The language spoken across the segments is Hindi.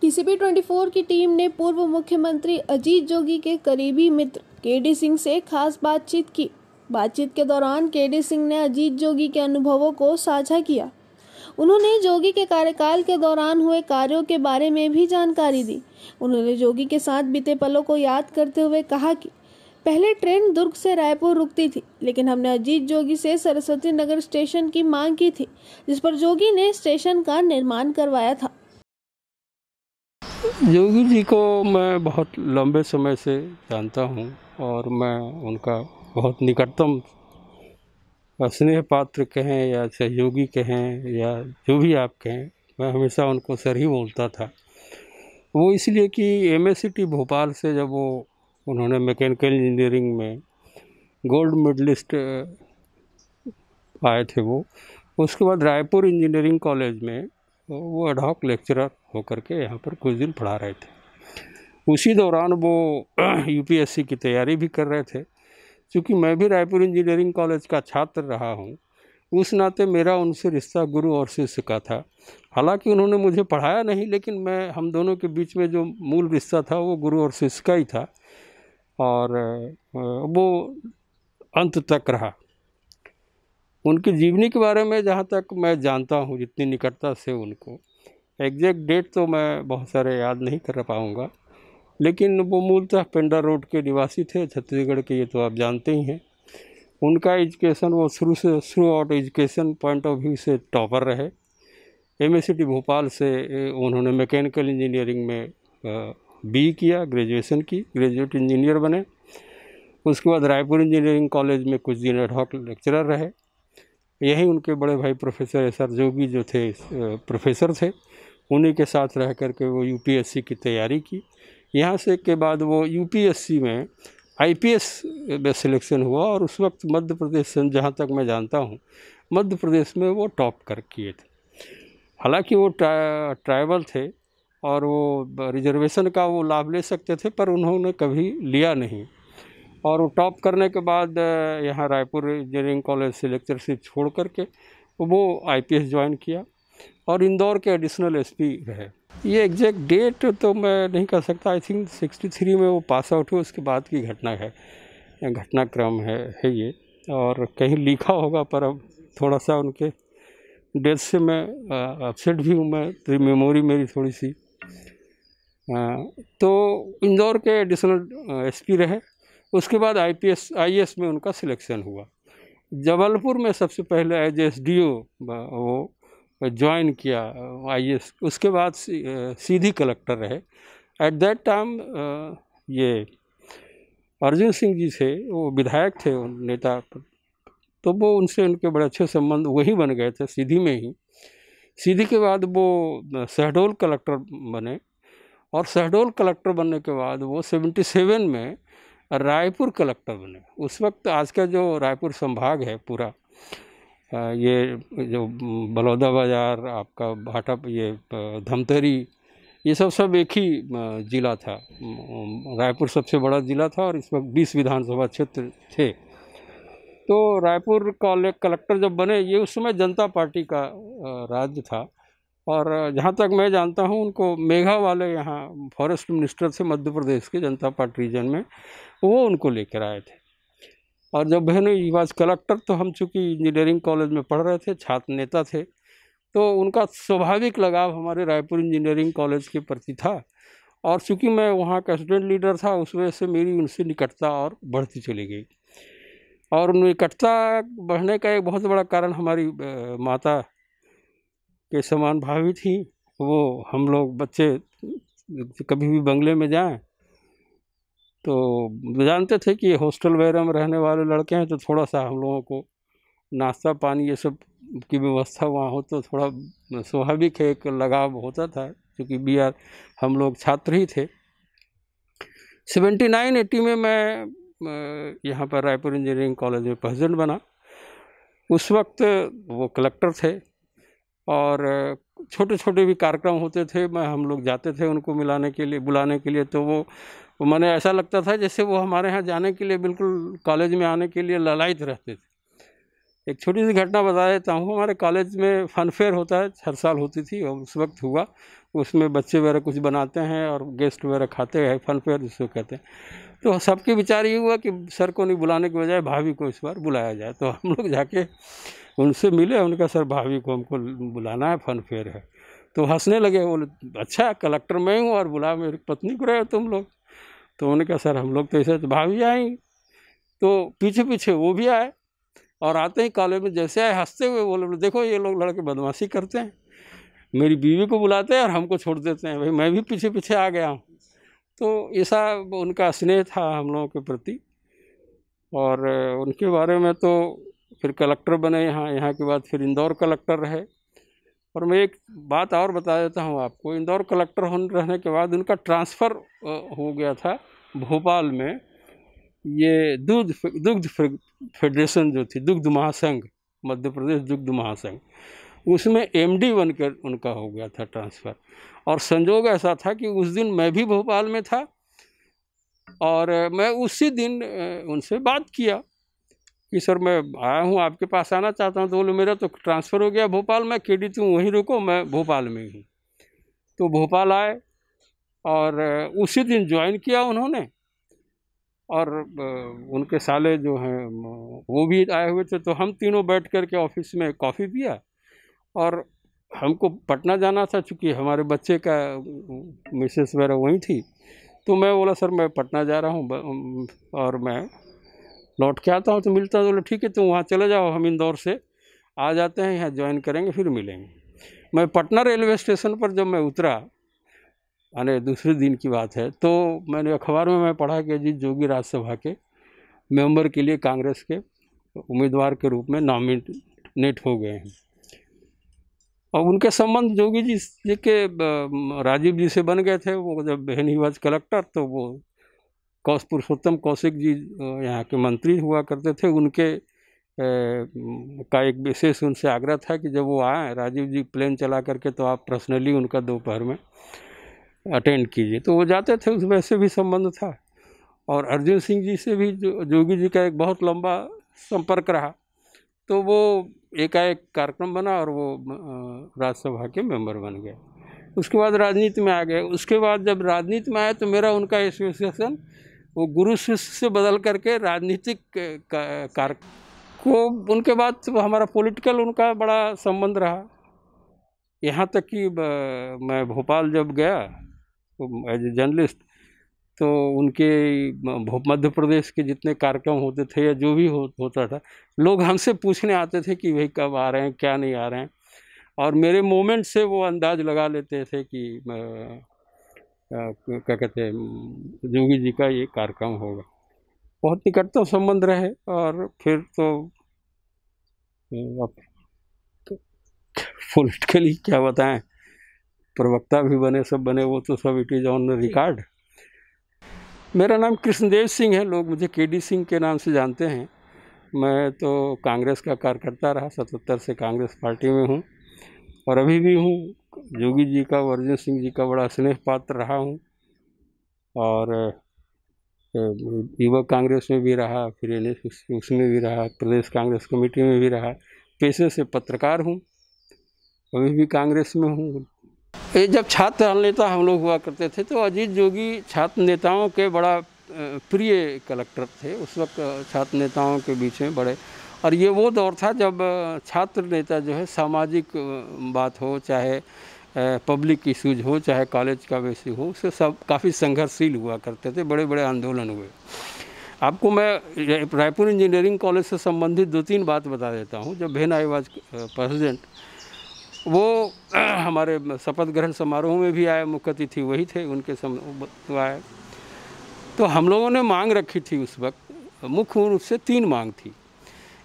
टीसीपी 24 की टीम ने पूर्व मुख्यमंत्री अजीत जोगी के करीबी मित्र केडी सिंह से खास बातचीत की बातचीत के दौरान केडी सिंह ने अजीत जोगी के अनुभवों को साझा किया उन्होंने जोगी के कार्यकाल के दौरान हुए कार्यों के बारे में भी जानकारी दी उन्होंने जोगी के साथ बीते पलों को याद करते हुए कहा कि पहले ट्रेन दुर्ग से रायपुर रुकती थी लेकिन हमने अजीत जोगी से सरस्वती नगर स्टेशन की मांग की थी जिस पर जोगी ने स्टेशन का निर्माण करवाया था योगी जी को मैं बहुत लंबे समय से जानता हूँ और मैं उनका बहुत निकटतम स्नेह पात्र कहें या सहयोगी कहें या जो भी आप कहें मैं हमेशा उनको सर ही बोलता था वो इसलिए कि एम भोपाल से जब वो उन्होंने मैकेनिकल इंजीनियरिंग में गोल्ड मेडलिस्ट आए थे वो उसके बाद रायपुर इंजीनियरिंग कॉलेज में वो एडॉक लेक्चरर होकर के यहाँ पर कुछ दिन पढ़ा रहे थे उसी दौरान वो यूपीएससी की तैयारी भी कर रहे थे क्योंकि मैं भी रायपुर इंजीनियरिंग कॉलेज का छात्र रहा हूँ उस नाते मेरा उनसे रिश्ता गुरु और शिष्य का था हालांकि उन्होंने मुझे पढ़ाया नहीं लेकिन मैं हम दोनों के बीच में जो मूल रिश्ता था वो गुरु और शिष्य का ही था और वो अंत तक रहा उनकी जीवनी के बारे में जहाँ तक मैं जानता हूँ जितनी निकटता से उनको एग्जैक्ट डेट तो मैं बहुत सारे याद नहीं कर पाऊँगा लेकिन वो मूलतः पेंडा रोड के निवासी थे छत्तीसगढ़ के ये तो आप जानते ही हैं उनका एजुकेशन वो शुरू से throughout education point of view से टॉपर रहे एम भोपाल से उन्होंने मैकेनिकल इंजीनियरिंग में बी किया ग्रेजुएशन की ग्रेजुएट इंजीनियर बने उसके बाद रायपुर इंजीनियरिंग कॉलेज में कुछ दिन एडहॉक लेक्चरर रहे यही उनके बड़े भाई प्रोफेसर एस आर जोगी जो थे प्रोफेसर थे उन्हीं के साथ रह कर के वो यूपीएससी की तैयारी की यहाँ से के बाद वो यूपीएससी में आईपीएस में सिलेक्शन हुआ और उस वक्त मध्य प्रदेश से जहाँ तक मैं जानता हूँ मध्य प्रदेश में वो टॉप कर किए थे हालांकि वो ट्रा, ट्राइबल थे और वो रिजर्वेशन का वो लाभ ले सकते थे पर उन्होंने कभी लिया नहीं और वो टॉप करने के बाद यहाँ रायपुर इंजीनियरिंग कॉलेज से लेक्चरशिप छोड़ करके वो आईपीएस ज्वाइन किया और इंदौर के एडिशनल एसपी रहे ये एग्जैक्ट डेट तो मैं नहीं कह सकता आई थिंक सिक्सटी थ्री में वो पास आउट हुए उसके बाद की घटना है घटनाक्रम है है ये और कहीं लिखा होगा पर अब थोड़ा सा उनके डेथ से मैं अपसेट भी हूँ मैं तो मेमोरी मेरी थोड़ी सी आ, तो इंदौर के एडिशनल एसपी रहे उसके बाद आईपीएस आईएएस e में उनका सिलेक्शन हुआ जबलपुर में सबसे पहले एज एस डी ओ वो ज्वाइन किया आईएएस e उसके बाद सीधी कलेक्टर रहे एट दैट टाइम ये अर्जुन सिंह जी थे वो विधायक थे नेता तो वो उनसे उनके बड़े अच्छे संबंध वही बन गए थे सीधी में ही सीधी के बाद वो शहडोल कलेक्टर बने और शहडोल कलेक्टर बनने के बाद वो सेवेंटी सेवन में रायपुर कलेक्टर बने उस वक्त आज का जो रायपुर संभाग है पूरा ये जो बलौदा बाज़ार आपका भाटा ये धमतरी ये सब सब एक ही ज़िला था रायपुर सबसे बड़ा ज़िला था और इस वक्त बीस विधानसभा क्षेत्र थे तो रायपुर कॉलेज कलेक्टर जब बने ये उस समय जनता पार्टी का राज्य था और जहाँ तक मैं जानता हूँ उनको मेघा वाले यहाँ फॉरेस्ट मिनिस्टर थे मध्य प्रदेश के जनता पार्टी रीजन में वो उनको लेकर आए थे और जब बहनों युवाज कलेक्टर तो हम चूँकि इंजीनियरिंग कॉलेज में पढ़ रहे थे छात्र नेता थे तो उनका स्वाभाविक लगाव हमारे रायपुर इंजीनियरिंग कॉलेज के प्रति था और चूँकि मैं वहाँ का स्टूडेंट लीडर था उस वजह से मेरी उनसे निकटता और बढ़ती चली गई और निकटता बढ़ने का एक बहुत बड़ा कारण हमारी माता के समान भावी थी वो हम लोग बच्चे कभी भी बंगले में जाएं तो जानते थे कि हॉस्टल वगैरह में रहने वाले लड़के हैं तो थोड़ा सा हम लोगों को नाश्ता पानी ये सब की व्यवस्था वहाँ हो तो थोड़ा स्वाभाविक है एक लगाव होता था क्योंकि बी आर हम लोग छात्र ही थे सेवेंटी नाइन एटी में मैं यहाँ पर रायपुर इंजीनियरिंग कॉलेज में प्रेजिडेंट बना उस वक्त वो कलेक्टर थे और छोटे छोटे भी कार्यक्रम होते थे मैं हम लोग जाते थे उनको मिलाने के लिए बुलाने के लिए तो वो मैंने ऐसा लगता था जैसे वो हमारे यहाँ जाने के लिए बिल्कुल कॉलेज में आने के लिए ललायत रहते थे एक छोटी सी घटना बता देता हूँ हमारे कॉलेज में फ़नफेयर होता है हर साल होती थी और उस वक्त हुआ उसमें बच्चे वगैरह कुछ बनाते हैं और गेस्ट वगैरह खाते हैं फनफेयर जिसको कहते हैं तो सबके विचार ये हुआ कि सर को नहीं बुलाने के बजाय भाभी को इस बार बुलाया जाए तो हम लोग जाके उनसे मिले उनका सर भाभी को हमको बुलाना है फन फेयर है तो हंसने लगे बोले अच्छा कलेक्टर मैं हूँ और बुला मेरी पत्नी को रहे हो तुम लोग तो उन्होंने कहा सर हम लोग तो ऐसे तो भाभी आई तो पीछे पीछे वो भी आए और आते ही कॉलेज में जैसे आए हंसते हुए बोले बोले देखो ये लोग लड़के बदमाशी करते हैं मेरी बीवी को बुलाते हैं और हमको छोड़ देते हैं भाई मैं भी पीछे पीछे आ गया हूँ तो ऐसा उनका स्नेह था हम लोगों के प्रति और उनके बारे में तो फिर कलेक्टर बने यहाँ यहाँ के बाद फिर इंदौर कलेक्टर रहे और मैं एक बात और बता देता हूँ आपको इंदौर कलेक्टर होने रहने के बाद उनका ट्रांसफ़र हो गया था भोपाल में ये दूध दुग्ध फेडरेशन जो थी दुग्ध महासंघ मध्य प्रदेश दुग्ध महासंघ उसमें एम डी बनकर उनका हो गया था ट्रांसफ़र और संजोग ऐसा था कि उस दिन मैं भी भोपाल में था और मैं उसी दिन उनसे बात किया कि सर मैं आया हूँ आपके पास आना चाहता हूँ तो बोले मेरा तो ट्रांसफ़र हो गया भोपाल में के डी तू वहीं रुको मैं भोपाल में ही हूँ तो भोपाल आए और उसी दिन ज्वाइन किया उन्होंने और उनके साले जो हैं वो भी आए हुए थे तो हम तीनों बैठ कर के ऑफिस में कॉफ़ी पिया और हमको पटना जाना था चूँकि हमारे बच्चे का मिसेस वगैरह वहीं थी तो मैं बोला सर मैं पटना जा रहा हूँ और मैं लौट के आता हूँ तो मिलता है तो बोले ठीक है तुम वहाँ चले जाओ हम इंदौर से आ जाते हैं यहाँ ज्वाइन करेंगे फिर मिलेंगे मैं पटना रेलवे स्टेशन पर जब मैं उतरा अरे दूसरे दिन की बात है तो मैंने अखबार में मैं पढ़ा कि अजीत जोगी राज्यसभा के मेंबर के लिए कांग्रेस के उम्मीदवार के रूप में नॉमिनेट हो गए हैं और उनके संबंध जोगी जी के राजीव जी से बन गए थे वो जब बहन ही वाज कलेक्टर तो वो कौश पुरुषोत्तम कौशिक जी यहाँ के मंत्री हुआ करते थे उनके का एक विशेष उनसे आग्रह था कि जब वो आए राजीव जी प्लेन चला करके तो आप पर्सनली उनका दोपहर में अटेंड कीजिए तो वो जाते थे उस वैसे भी संबंध था और अर्जुन सिंह जी से भी जो जोगी जी का एक बहुत लंबा संपर्क रहा तो वो एकाएक कार्यक्रम बना और वो राज्यसभा के मेंबर बन गए उसके बाद राजनीति में आ गए उसके बाद जब राजनीति में आए तो मेरा उनका एसोसिएशन वो गुरु शिष्य से बदल करके राजनीतिक कार्य को उनके बाद हमारा पॉलिटिकल उनका बड़ा संबंध रहा यहाँ तक कि मैं भोपाल जब गया तो एज ए जर्नलिस्ट तो उनके मध्य प्रदेश के जितने कार्यक्रम होते थे या जो भी हो, होता था लोग हमसे पूछने आते थे कि भाई कब आ रहे हैं क्या नहीं आ रहे हैं और मेरे मोमेंट से वो अंदाज़ लगा लेते थे कि क्या कहते हैं योगी जी का ये कार्यक्रम होगा बहुत निकटतम संबंध रहे और फिर तो अब पोलिटिकली तो क्या बताएं प्रवक्ता भी बने सब बने वो तो सब इट इज़ ऑन रिकॉर्ड मेरा नाम कृष्णदेव सिंह है लोग मुझे केडी सिंह के नाम से जानते हैं मैं तो कांग्रेस का कार्यकर्ता रहा सतहत्तर से कांग्रेस पार्टी में हूँ और अभी भी हूँ जोगी जी का अर्जुन सिंह जी का बड़ा स्नेह पात्र रहा हूँ और युवक कांग्रेस में भी रहा फिर एन उसमें भी रहा प्रदेश कांग्रेस कमेटी में भी रहा पेशे से पत्रकार हूँ अभी भी कांग्रेस में हूँ ये जब छात्र नेता हम लोग हुआ करते थे तो अजीत जोगी छात्र नेताओं के बड़ा प्रिय कलेक्टर थे उस वक्त छात्र नेताओं के बीच में बड़े और ये वो दौर था जब छात्र नेता जो है सामाजिक बात हो चाहे पब्लिक इशूज हो चाहे कॉलेज का इशू हो उससे सब काफ़ी संघर्षशील हुआ करते थे बड़े बड़े आंदोलन हुए आपको मैं रायपुर इंजीनियरिंग कॉलेज से संबंधित दो तीन बात बता देता हूँ जब भेन आई वाज प्रेसिडेंट वो हमारे शपथ ग्रहण समारोह में भी आए मुख्य अतिथि वही थे उनके आए तो हम लोगों ने मांग रखी थी उस वक्त मुख्य रूप से तीन मांग थी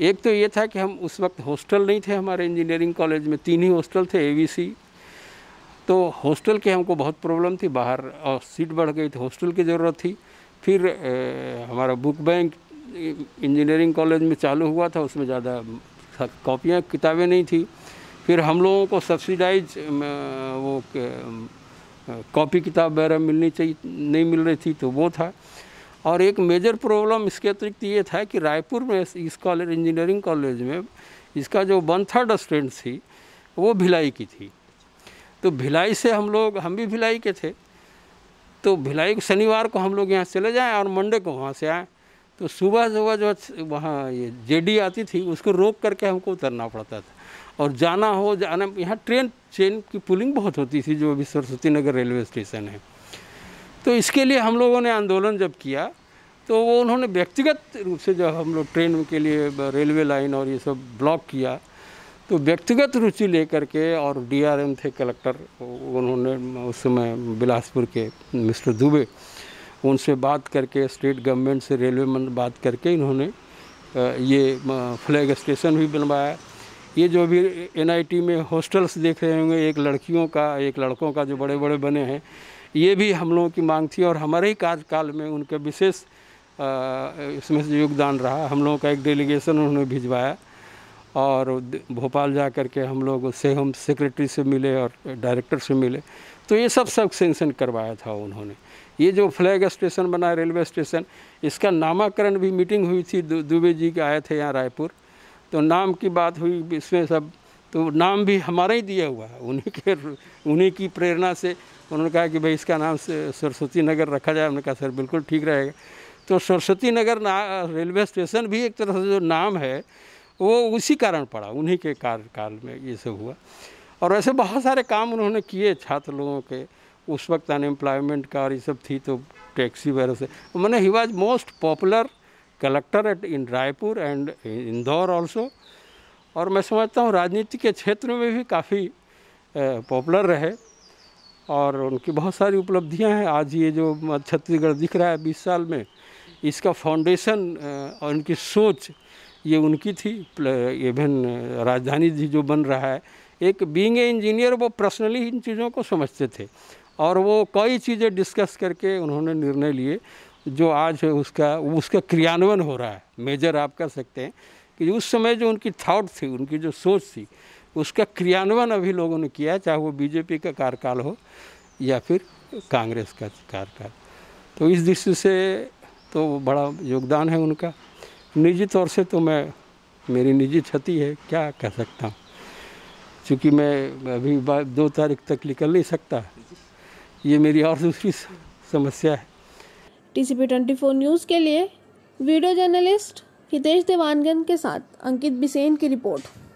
एक तो ये था कि हम उस वक्त हॉस्टल नहीं थे हमारे इंजीनियरिंग कॉलेज में तीन ही हॉस्टल थे ए तो हॉस्टल के हमको बहुत प्रॉब्लम थी बाहर और सीट बढ़ गई थी तो हॉस्टल की ज़रूरत थी फिर ए, हमारा बुक बैंक इंजीनियरिंग कॉलेज में चालू हुआ था उसमें ज़्यादा कॉपियाँ किताबें नहीं थी फिर हम लोगों को सब्सिडाइज वो कॉपी किताब वगैरह मिलनी चाहिए नहीं मिल रही थी तो वो था और एक मेजर प्रॉब्लम इसके अतिरिक्त ये था कि रायपुर में इस कॉलेज इंजीनियरिंग कॉलेज में इसका जो वन थर्ड स्टूडेंट थी वो भिलाई की थी तो भिलाई से हम लोग हम भी भिलाई के थे तो भिलाई को शनिवार को हम लोग यहाँ चले जाएँ और मंडे को वहाँ से आएँ तो सुबह सुबह जो वहाँ ये जे आती थी उसको रोक करके हमको उतरना पड़ता था और जाना हो जाना यहाँ ट्रेन ट्रेन की पुलिंग बहुत होती थी जो अभी सरस्वती नगर रेलवे स्टेशन है तो इसके लिए हम लोगों ने आंदोलन जब किया तो वो उन्होंने व्यक्तिगत रूप से जब हम लोग ट्रेन के लिए रेलवे लाइन और ये सब ब्लॉक किया तो व्यक्तिगत रुचि लेकर के और डीआरएम थे कलेक्टर उन्होंने उस समय बिलासपुर के मिस्टर दुबे उनसे बात करके स्टेट गवर्नमेंट से रेलवे में बात करके इन्होंने ये फ्लैग स्टेशन भी बनवाया ये जो भी एनआईटी में हॉस्टल्स देख रहे होंगे एक लड़कियों का एक लड़कों का जो बड़े बड़े बने हैं ये भी हम लोगों की मांग थी और हमारे ही कार्यकाल में उनका विशेष इसमें से योगदान रहा हम लोगों का एक डेलीगेशन उन्होंने भिजवाया और भोपाल जा कर के हम लोग उससे हम सेक्रेटरी से मिले और डायरेक्टर से मिले तो ये सब सब सेंक्शन करवाया था उन्होंने ये जो फ्लैग स्टेशन बना रेलवे स्टेशन इसका नामाकरण भी मीटिंग हुई थी दुबे जी के आए थे यहाँ रायपुर तो नाम की बात हुई इसमें सब तो नाम भी हमारा ही दिया हुआ है उन्हीं के उन्हीं की प्रेरणा से उन्होंने कहा कि भाई इसका नाम सरस्वती नगर रखा जाए उन्होंने कहा सर बिल्कुल ठीक रहेगा तो सरस्वती नगर ना रेलवे स्टेशन भी एक तरह से जो नाम है वो उसी कारण पड़ा उन्हीं के कार्यकाल में ये सब हुआ और ऐसे बहुत सारे काम उन्होंने किए छात्र लोगों के उस वक्त अनएम्प्लॉयमेंट का और ये सब थी तो टैक्सी वगैरह से मैंने he was most popular collector at in Raipur and Indore also और मैं समझता हूँ राजनीति के क्षेत्र में भी काफ़ी पॉपुलर रहे और उनकी बहुत सारी उपलब्धियां हैं आज ये जो छत्तीसगढ़ दिख रहा है बीस साल में इसका फाउंडेशन और इनकी सोच ये उनकी थी इवन राजधानी जी जो बन रहा है एक बींग ए इंजीनियर वो पर्सनली इन चीज़ों को समझते थे और वो कई चीज़ें डिस्कस करके उन्होंने निर्णय लिए जो आज उसका उसका क्रियान्वयन हो रहा है मेजर आप कर सकते हैं कि उस समय जो उनकी थाट थी उनकी जो सोच थी उसका क्रियान्वयन अभी लोगों ने किया चाहे वो बीजेपी का कार्यकाल हो या फिर कांग्रेस का कार्यकाल तो इस दृष्टि से तो बड़ा योगदान है उनका निजी तौर से तो मैं मेरी निजी क्षति है क्या कह सकता हूँ चूँकि मैं अभी दो तारीख तक निकल नहीं सकता ये मेरी और दूसरी समस्या है T C P twenty four news के लिए वीडियो जर्नलिस्ट हितेश देवानगन के साथ अंकित बिसेन की रिपोर्ट